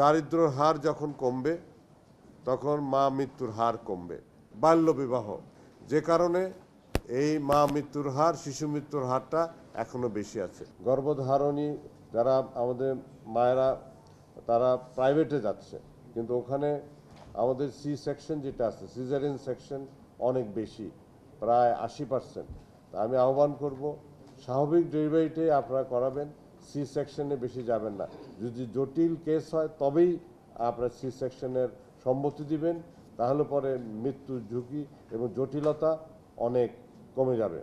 দারিদ্রর হার যখন কমবে তখন মা মৃত্যুর হার কমবে বাল্যবিবাহ যে কারণে এই মা মৃত্যুর হার শিশু মৃত্যুর হারটা এখনও বেশি আছে গর্ভধারণী যারা আমাদের মায়েরা তারা প্রাইভেটে যাচ্ছে কিন্তু ওখানে আমাদের সি সেকশন যেটা আছে সিজারিন সেকশন অনেক বেশি প্রায় আশি পার্সেন্ট আমি আহ্বান করব স্বাভাবিক ডেলিভারিটাই আপনারা করাবেন সি সেকশনে বেশি যাবেন না যদি জটিল কেস হয় তবেই আপনার সি সেকশনের সম্মতি দিবেন তাহলে পরে মৃত্যুর ঝুঁকি এবং জটিলতা অনেক কমে যাবে